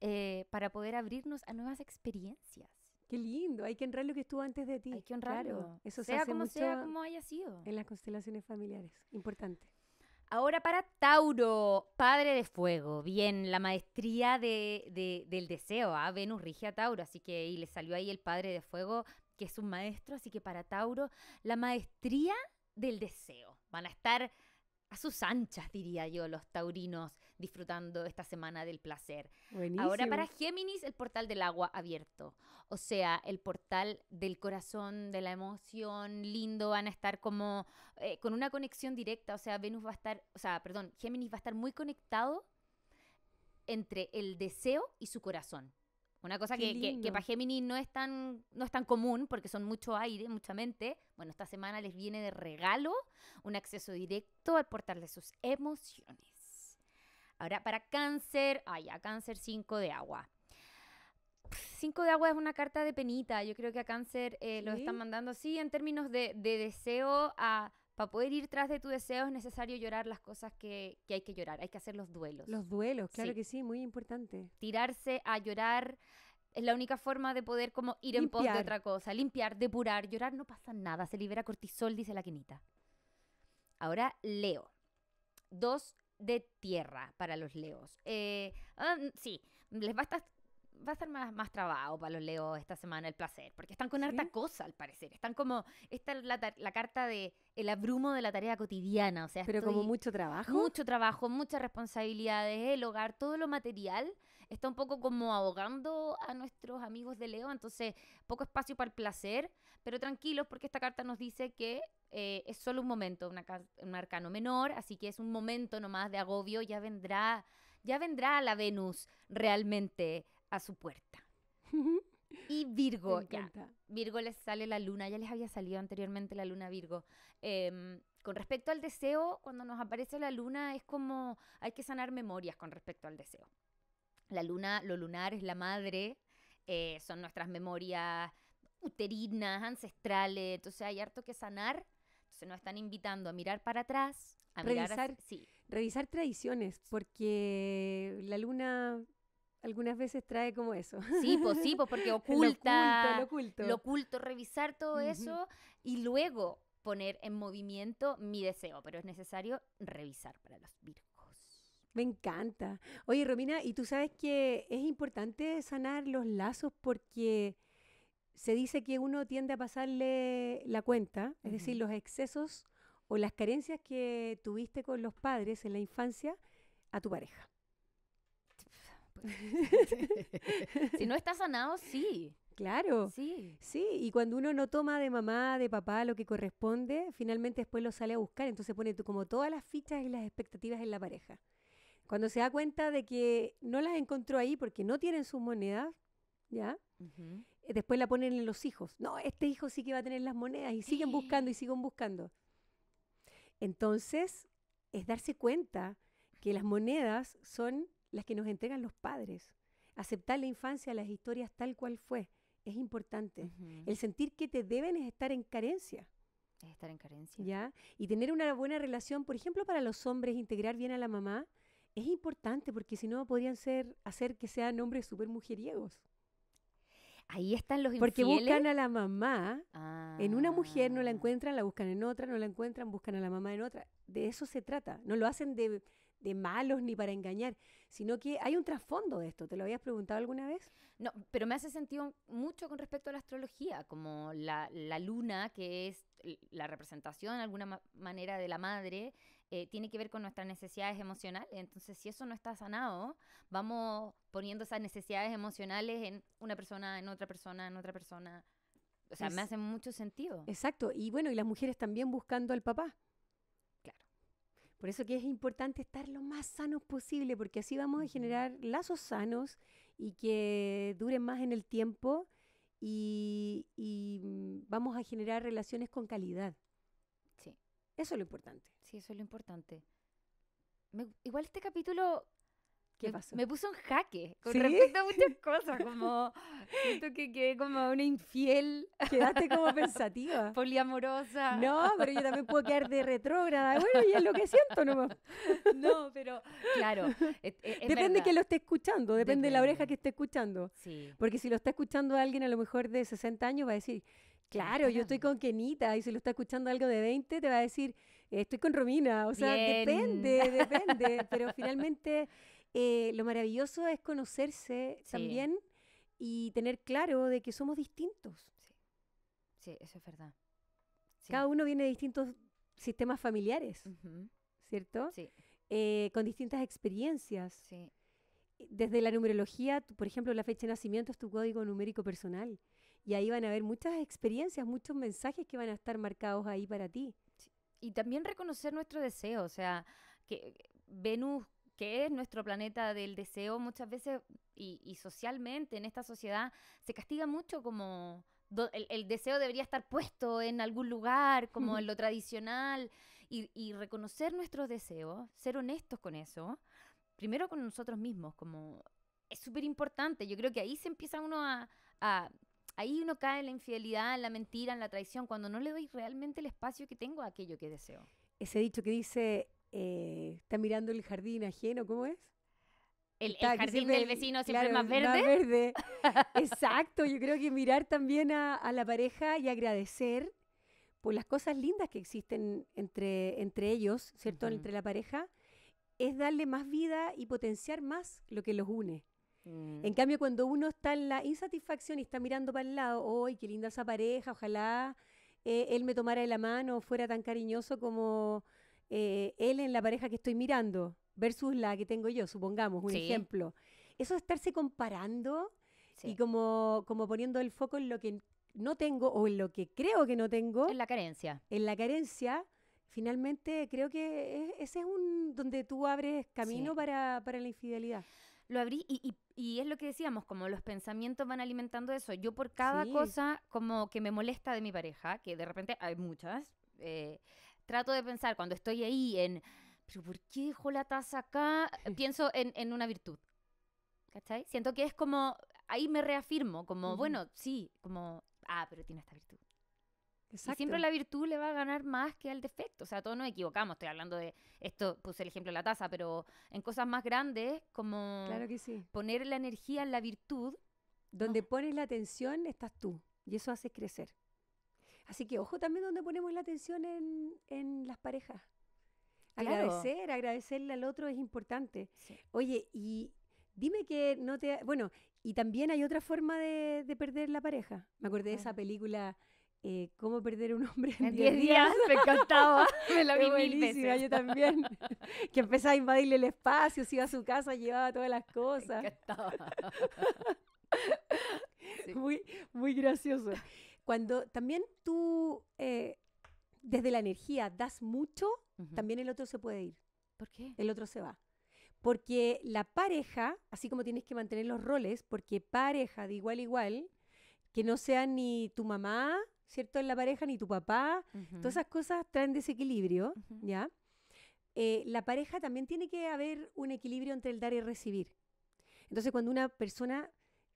eh, para poder abrirnos a nuevas experiencias. Qué lindo, hay que honrar lo que estuvo antes de ti. Hay que honrarlo. eso sea como sea, como haya sido. En las constelaciones familiares, importante. Ahora para Tauro, padre de fuego. Bien, la maestría de, del deseo. ¿ah? Venus rige a Tauro, así que y le salió ahí el padre de fuego, que es un maestro. Así que para Tauro, la maestría del deseo. Van a estar a sus anchas, diría yo, los taurinos disfrutando esta semana del placer. Ahora para Géminis, el portal del agua abierto, o sea, el portal del corazón, de la emoción, lindo, van a estar como eh, con una conexión directa, o sea, Venus va a estar, o sea, perdón, Géminis va a estar muy conectado entre el deseo y su corazón. Una cosa que, para Géminis no es, tan, no es tan común porque son mucho aire, mucha mente. Bueno, esta semana les viene de regalo un acceso directo al portal de sus emociones. Ahora, para cáncer, ay, a cáncer 5 de agua. 5 de agua es una carta de penita. Yo creo que a cáncer eh, lo están mandando, sí, en términos de, de deseo a para poder ir tras de tu deseo es necesario llorar las cosas que, que, hay que llorar, hay que hacer los duelos. Los duelos, claro que sí, muy importante. Tirarse a llorar es la única forma de poder como ir en pos de otra cosa, limpiar, depurar, llorar no pasa nada, se libera cortisol, dice la quinita. Ahora Leo. Dos de tierra para los leos. Eh, ah, mm, sí, les va a estar va a ser más, más trabajo para los leos esta semana el placer, porque están con harta cosa al parecer. Están como, esta es la, la, carta de el abrumo de la tarea cotidiana, o sea. Pero como mucho trabajo. Mucho trabajo, muchas responsabilidades, el hogar, todo lo material está un poco como ahogando a nuestros amigos de Leo, entonces poco espacio para el placer, pero tranquilos porque esta carta nos dice que eh, es solo un momento, un arcano menor, así que es un momento nomás de agobio, ya vendrá, ya vendrá la Venus realmente a su puerta. Y Virgo, ya. Virgo les sale la luna, ya les había salido anteriormente la luna Virgo. Em, con respecto al deseo, cuando nos aparece la luna es como hay que sanar memorias con respecto al deseo. La luna, lo lunar es la madre, eh, son nuestras memorias uterinas, ancestrales, entonces hay harto que sanar. Entonces nos están invitando a mirar para atrás, a revisar, revisar tradiciones, porque la luna algunas veces trae como eso. Sí, pues sí, pues porque oculta. <laughs> lo oculto, lo oculto. Lo oculto revisar todo eso y luego poner en movimiento mi deseo, pero es necesario revisar para los Virgos. Me encanta. Oye, Romina, y tú sabes que es importante sanar los lazos porque se dice que uno tiende a pasarle la cuenta, es decir, los excesos o las carencias que tuviste con los padres en la infancia a tu pareja. <laughs> si no está sanado, sí. Claro. Sí. Sí, y cuando uno no toma de mamá, de papá, lo que corresponde, finalmente después lo sale a buscar, entonces pone como todas las fichas y las expectativas en la pareja. Cuando se da cuenta de que no las encontró ahí porque no tienen sus monedas, ¿ya? Eh, después la ponen en los hijos. No, este hijo sí que va a tener las monedas y siguen <gasps> buscando y siguen buscando. Entonces, es darse cuenta que las monedas son las que nos entregan los padres. Aceptar la infancia, las historias tal cual fue, es importante. El sentir que te deben es estar en carencia. Es estar en carencia. ¿Ya? Y tener una buena relación, por ejemplo, para los hombres, integrar bien a la mamá, es importante porque si no podrían ser, hacer que sean hombres súper mujeriegos. Ahí están los Porque buscan a la mamá en una mujer, no la ah. encuentran, la buscan en otra, no la encuentran, buscan a la mamá en otra. De eso se trata. No lo hacen de, de malos ni para engañar, sino que hay un trasfondo de esto. ¿Te lo habías preguntado alguna vez? No, pero me hace sentido mucho con respecto a la astrología, como la, luna, que es la representación de alguna manera de la madre, eh, tiene que ver con nuestras necesidades emocionales. Entonces, si eso no está sanado, vamos poniendo esas necesidades emocionales en una persona, en otra persona, en otra persona. O sea, me hace mucho sentido. Exacto. Y bueno, y las mujeres también buscando al papá. Por eso que es importante estar lo más sanos posible, porque así vamos a generar lazos sanos y que duren más en el tiempo y, mm, vamos a generar relaciones con calidad. Sí. Eso es lo importante. Sí, eso es lo importante. igual este capítulo me, puso un jaque con respecto a muchas <laughs> cosas, como siento que quedé como una infiel. Quedaste como <laughs> pensativa. Poliamorosa. No, pero yo también puedo quedar de retrógrada. Bueno, y es lo que siento nomás. <laughs> No, pero claro. E, e, depende de que lo esté escuchando, depende, de la oreja que esté escuchando. Porque si lo está escuchando alguien a lo mejor de 60 años va a decir, Claro, yo estoy con Kenita y si lo está escuchando algo de 20 te va a decir, estoy con Romina. O sea, depende, depende. pero finalmente eh, lo maravilloso es conocerse también y tener claro de que somos distintos. Sí, eso es verdad. Cada uno viene de distintos sistemas familiares, ¿cierto? Eh, con distintas experiencias. Sí. Desde la numerología, por ejemplo, la fecha de nacimiento es tu código numérico personal. Y ahí van a haber muchas experiencias, muchos mensajes que van a estar marcados ahí para ti. Y también reconocer nuestro deseo, o sea, que eh, Venus que es nuestro planeta del deseo, muchas veces, y, socialmente en esta sociedad, se castiga mucho como el, deseo debería estar puesto en algún lugar, como en <laughs> lo tradicional, y, reconocer nuestros deseos, ser honestos con eso, primero con nosotros mismos, como es súper importante, yo creo que ahí se empieza uno a ahí uno cae en la infidelidad, en la mentira, en la traición, cuando no le doy realmente el espacio que tengo a aquello que deseo. Ese dicho que dice, eh, está mirando el jardín ajeno, ¿cómo es? El, jardín del vecino siempre más verde. <laughs> Exacto, yo creo que mirar también a, la pareja y agradecer por las cosas lindas que existen entre, entre ellos, ¿cierto? Entre la pareja, es darle más vida y potenciar más lo que los une. Mm. En cambio, cuando uno está en la insatisfacción y está mirando para el lado, ¡ay, qué linda esa pareja! Ojalá eh, él me tomara de la mano, fuera tan cariñoso como, eh, él en la pareja que estoy mirando versus la que tengo yo, supongamos, un ejemplo. Eso de estarse comparando y como, como poniendo el foco en lo que no tengo o en lo que creo que no tengo. En la carencia. En la carencia, finalmente creo que ese es un donde tú abres camino para, para, la infidelidad. Lo abrí y, y, es lo que decíamos, como los pensamientos van alimentando eso. Yo por cada cosa como que me molesta de mi pareja, que de repente hay muchas, eh, trato de pensar cuando estoy ahí en, pero ¿por qué dejó la taza acá? Pienso en, en una virtud. ¿Cachai? Siento que es como, ahí me reafirmo, como, bueno, sí, como, ah, pero tiene esta virtud. Exacto. Y siempre la virtud le va a ganar más que al defecto. O sea, todos nos equivocamos. Estoy hablando de esto, puse el ejemplo de la taza, pero en cosas más grandes, como poner la energía en la virtud. Donde pones la atención, estás tú. Y eso haces crecer. Así que ojo también donde ponemos la atención en, las parejas. Agradecer, agradecerle al otro es importante. Oye, y dime que no te... Bueno, y también hay otra forma de, perder la pareja. Me acordé de ah. esa película... Eh, ¿Cómo perder un hombre en 10 días? días? Me encantaba. <laughs> Me la vi mil veces. yo también. que empezaba a invadirle el espacio, se iba a su casa, llevaba todas las <laughs> cosas. Me encantaba. <laughs> Muy, muy gracioso. Cuando también tú, eh, desde la energía, das mucho, también el otro se puede ir. ¿Por qué? El otro se va. Porque la pareja, así como tienes que mantener los roles, porque pareja de igual a igual, que no sea ni tu mamá, ¿cierto? En la pareja, ni tu papá, todas esas cosas traen desequilibrio, ¿ya? Eh, la pareja también tiene que haber un equilibrio entre el dar y recibir. Entonces, cuando una persona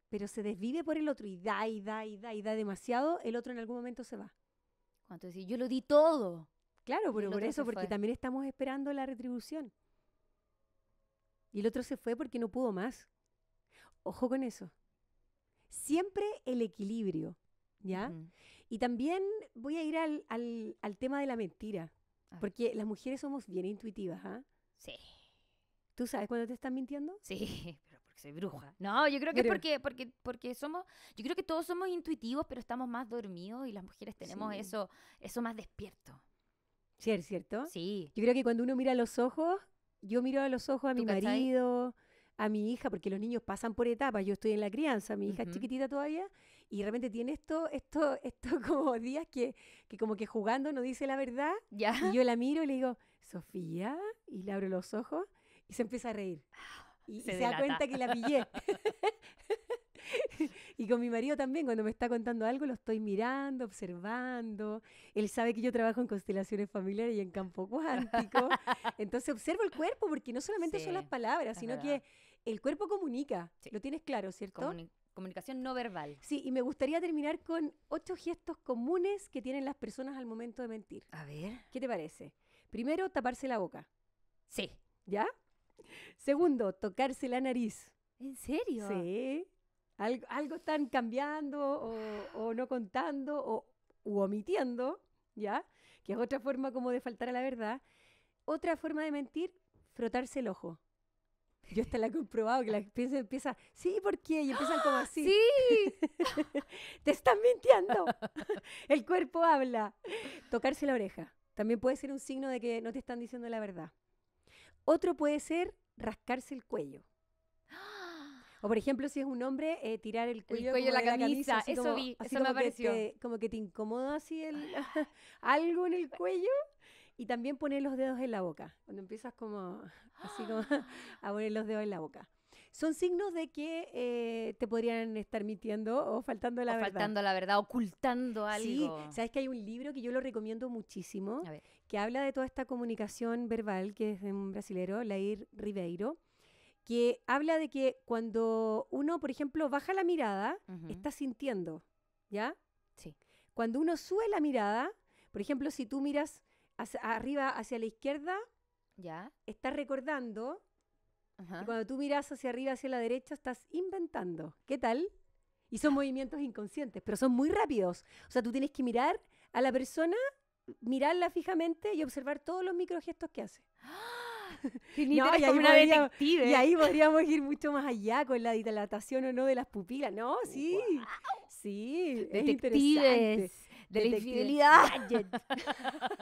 pero se desvive por el otro y da y da y da y da demasiado, el otro en algún momento se va. Cuando decís, yo lo di todo. Claro, pero por eso, porque también estamos esperando la retribución. Y el otro se fue porque no pudo más. Ojo con eso. Siempre el equilibrio, ¿ya? Y también voy a ir al, al, tema de la mentira, porque las mujeres somos bien intuitivas, ¿ah? Sí. ¿Tú sabes cuando te están mintiendo? Sí, <laughs> se bruja. No, yo creo que es porque, porque, porque somos, yo creo que todos somos intuitivos, pero estamos más dormidos y las mujeres tenemos eso, eso más despierto. Sí, es cierto. Sí. Yo creo que cuando uno mira los ojos, yo miro a los ojos a mi marido, a mi hija, porque los niños pasan por etapas. Yo estoy en la crianza, mi hija es chiquitita todavía, y de repente tiene esto, esto, <laughs> esto como días que, que como que jugando no dice la verdad. Ya. Y yo la miro y le digo, Sofía, y le abro los ojos y se empieza a reír. Ah, y se, da cuenta que la pillé. <laughs> y con mi marido también, cuando me está contando algo, lo estoy mirando, observando. Él sabe que yo trabajo en constelaciones familiares y en campo cuántico. <laughs> Entonces observo el cuerpo, porque no solamente son las palabras, sino que el cuerpo comunica. Lo tienes claro, ¿cierto? comunicación no verbal. Sí, y me gustaría terminar con ocho gestos comunes que tienen las personas al momento de mentir. A ver. ¿Qué te parece? Primero, taparse la boca. Sí. ¿Ya? Segundo, tocarse la nariz. ¿En serio? Sí. Algo, algo están cambiando o, no contando o omitiendo, ¿ya? Que es otra forma como de faltar a la verdad. Otra forma de mentir, frotarse el ojo. Yo hasta la he comprobado que la gente empieza, sí, ¿por qué? Y empiezan como así. <gasps> ¡Sí! <laughs> ¡Te están mintiendo! <laughs> el cuerpo habla. Tocarse la oreja. También puede ser un signo de que no te están diciendo la verdad. Otro puede ser rascarse el cuello. <gasps> O por ejemplo, si es un hombre, eh, tirar el cuello, como de la, camisa. La camisa eso vi, eso me pareció. como que te incomoda así <laughs> <laughs> algo en el cuello. Y también poner los dedos en la boca. Cuando empiezas como <laughs> así como <gasps> a poner los dedos en la boca. Son signos de que eh, te podrían estar mintiendo o faltando la o verdad. Faltando la verdad, ocultando algo. Sí, sabes que hay un libro que yo lo recomiendo muchísimo, a ver que habla de toda esta comunicación verbal, que es de un brasilero, Lair Ribeiro, que habla de que cuando uno, por ejemplo, baja la mirada, está sintiendo, ¿ya? Sí. Cuando uno sube la mirada, por ejemplo, si tú miras hacia arriba hacia la izquierda, ¿ya? Estás recordando. Y cuando tú miras hacia arriba, hacia la derecha, estás inventando. ¿Qué tal? Y son ah. movimientos inconscientes, pero son muy rápidos. O sea, tú tienes que mirar a la persona mirarla fijamente y observar todos los microgestos que hace. <gasps> <laughs> y, ahí podríamos, ir mucho más allá con la dilatación o no de las pupilas. No, sí. Sí, es interesante. De la infidelidad. <laughs> <laughs>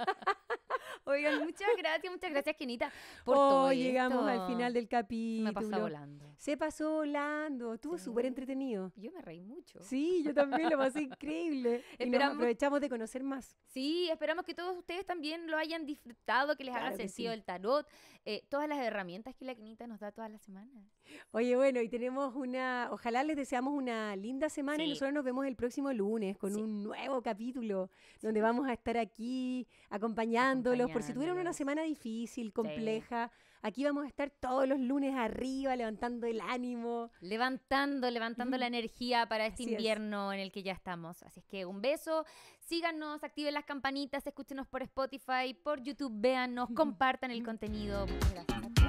Oigan, muchas gracias, muchas gracias, Kenita, por oh, todo llegamos al final del capítulo. Se pasó volando. Se pasó volando. Estuvo súper entretenido. Yo me reí mucho. Sí, yo también lo pasé increíble. <laughs> y nos aprovechamos de conocer más. Sí, esperamos que todos ustedes también lo hayan disfrutado, que les haga sentido el tarot, eh, todas las herramientas que la Kenita nos da todas las semanas. Oye, bueno, y tenemos una, ojalá les deseamos una linda semana y nosotros nos vemos el próximo lunes con un nuevo capítulo donde vamos a estar aquí acompañándolos, por si tuvieron una semana difícil, compleja. Aquí vamos a estar todos los lunes arriba, levantando el ánimo. Levantando, levantando la energía para este invierno en el que ya estamos. Así es que un beso, síganos, activen las campanitas, escúchenos por Spotify, por YouTube, véanos, <laughs> compartan el contenido. Muchas gracias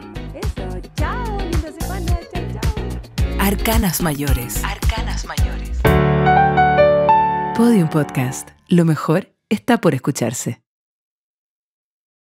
chao, Arcanas Mayores. Arcanas Mayores. Podium Podcast. Lo mejor está por escucharse.